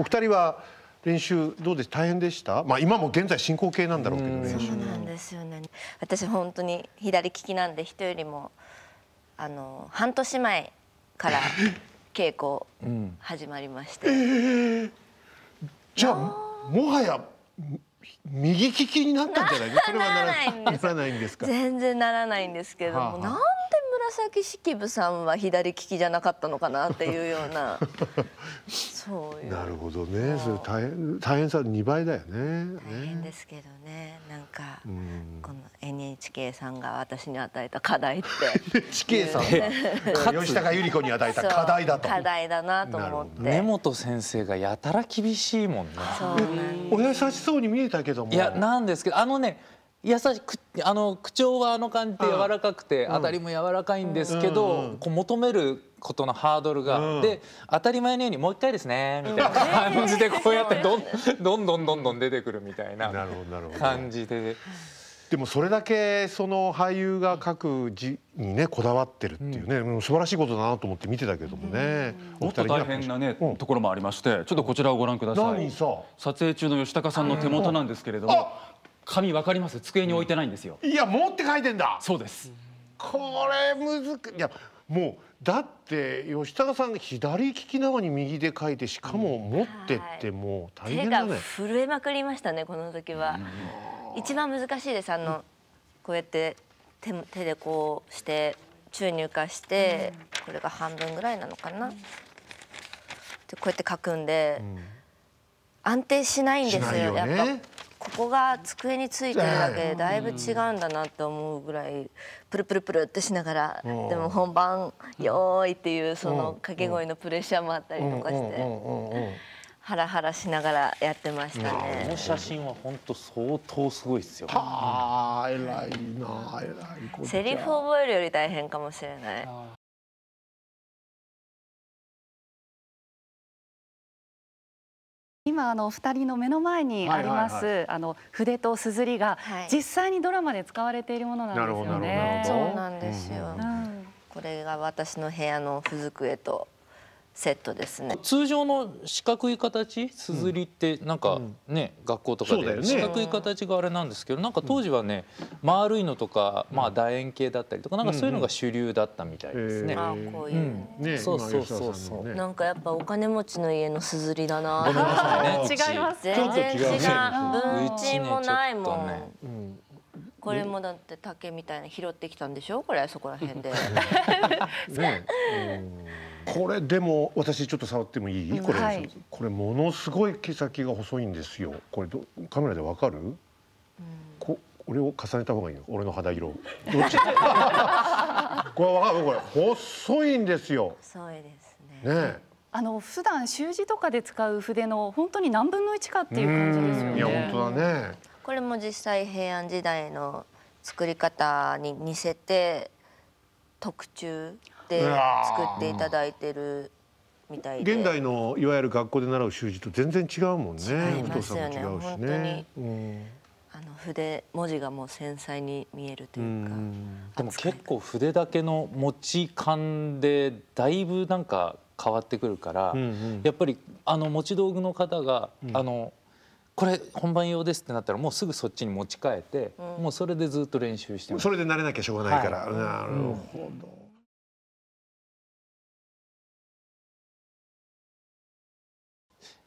お二人は練習どうです大変でしたまあ今も現在進行形なんだろうけどね、習そうなんですよね私本当に左利きなんで人よりもあの半年前から稽古始まりまして、うんえー、じゃあもはや右利きになったんじゃない それはならないんですか全然ならないんですけれども、はあはあ、木式部さんは左利きじゃなかったのかなっていうような そういうなるほどねそれ大変大変さ2倍だよね大変ですけどねなんか、うん、この NHK さんが私に与えた課題って NHK さんが 吉高由里子に与えた課題だと課題だなと思って根本先生がやたら厳しいもんねそうなん親優しそうに見えたけどもいやなんですけどあのね優しくあの口調はあの感じで柔らかくて、当たりも柔らかいんですけど、こう求めることのハードルが、で当たり前のようにもう一回ですねみたいな 感じでこうやってどんどんどんどんどん出てくるみたいな感じで。でもそれだけその俳優が書く字にねこだわってるっていうね、うん、素晴らしいことだなと思って見てたけどもね、もっと大変なね、ところもありましてちょっとこちらをご覧ください撮影中の吉高さんの手元なんですけれども紙わかります机に置いてないんですよ、いや持って書いてんだそうですこれむずくいやもうだって吉高さん左利きなのに右で書いてしかも持ってってもう大変だね、はい、手が震えまくりましたねこの時は、うん、一番難しいですあの、こうやって手手でこうして注入化して、うん、これが半分ぐらいなのかな、うん、でこうやって書くんで、安定しないんですよ、ね、やっぱここが机についてるだけでだいぶ違うんだなって思うぐらいプルプルプルってしながらでも本番「よーい」っていうその掛け声のプレッシャーもあったりとかしてハラハラしながらやってましたね。この写真は本当相当すごいですよ。はあ偉いな偉い。セリフ覚えるより大変かもしれない。今あの二人の目の前にありますあの筆と硯が実際にドラマで使われているものなんですよね。そうなんですよ、うん、これが私の部屋の付属へとセットですね通常の四角い形すずりってなんかね、うん、学校とかで四角い形があれなんですけど、なんか当時はね丸いのとか、まあ、楕円形だったりとかなんかそういうのが主流だったみたいですね。うんうん、こういう、うんね、そうそうそうそう、なんかやっぱお金持ちの家のすずりだな。ごめんなさいね。違います全然違う。分鎮もないもん。ねうんこれもだって竹みたいな拾ってきたんでしょこれそこら辺で。ね、これでも私ちょっと触ってもいいこれこれものすごい毛先が細いんですよこれカメラでわかるこ俺を重ねた方がいいの俺の肌色どっち これ分かるこれ細いんですよ細いですねねあの普段習字とかで使う筆の本当に何分の一かっていう感じですよねいや本当だねこれも実際平安時代の作り方に似せて特注で作っていただいてるみたいで現代のいわゆる学校で習う習字と全然違うもんね違いますよねあの筆文字がもう繊細に見えるというかでも結構筆だけの持ち感でだいぶなんか変わってくるから、うんうん、やっぱりあの持ち道具の方が、うん、あのこれ本番用ですってなったらもうすぐそっちに持ち替えて、もうそれでずっと練習してますそれで慣れなきゃしょうがないから、はい、なるほど、うん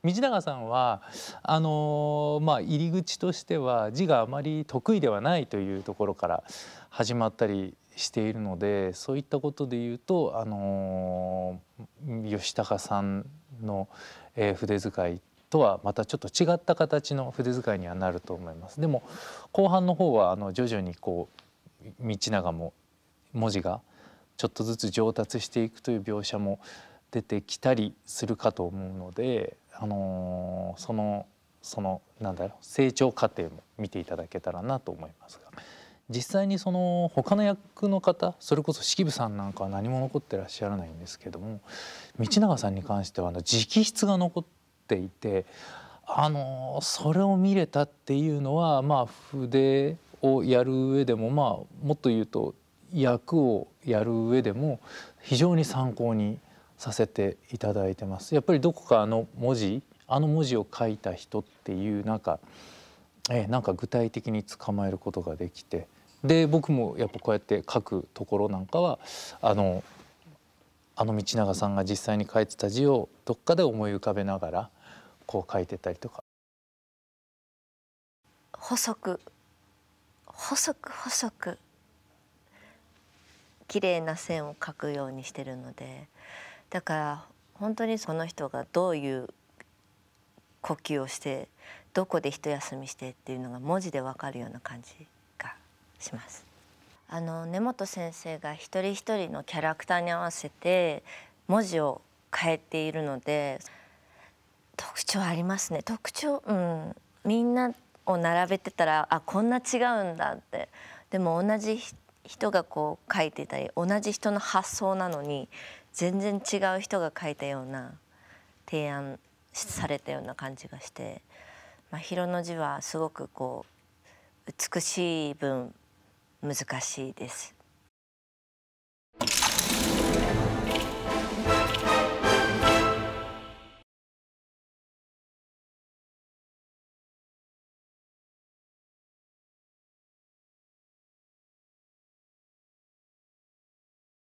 道永さんはあのー、まあ、入り口としては字があまり得意ではないというところから始まったりしているのでそういったことで言うと、あのー、吉高さんの、えー、筆遣いとはまたちょっと違った形の筆使いにはなると思います。でも後半の方はあの徐々にこう道長も文字がちょっとずつ上達していくという描写も出てきたりするかと思うので、あのー、そのそのなんだろう成長過程も見ていただけたらなと思いますが実際にその他の役の方それこそ式部さんなんかは何も残ってらっしゃらないんですけども道長さんに関してはあの直筆が残ってていてあのそれを見れたっていうのはまあ筆をやる上でもまあもっと言うと役をやる上でも非常に参考にさせていただいてます。やっぱりどこかあの文字あの文字を書いた人っていうなんか、えなんか具体的に捕まえることができてで僕もやっぱこうやって書くところなんかはあのあの道長さんが実際に書いてた字をどっかで思い浮かべながらこう書いてたりとか。細く細く細く綺麗な線を描くようにしてるのでだから本当にその人がどういう呼吸をしてどこで一休みしてっていうのが文字で分かるような感じがします。あの根本先生が一人一人のキャラクターに合わせて文字を変えているので特徴ありますね特徴うんみんなを並べてたらあこんな違うんだってでも同じ人がこう書いてたり同じ人の発想なのに全然違う人が書いたような提案されたような感じがして「ま宙の字」はすごくこう美しい文難しいです。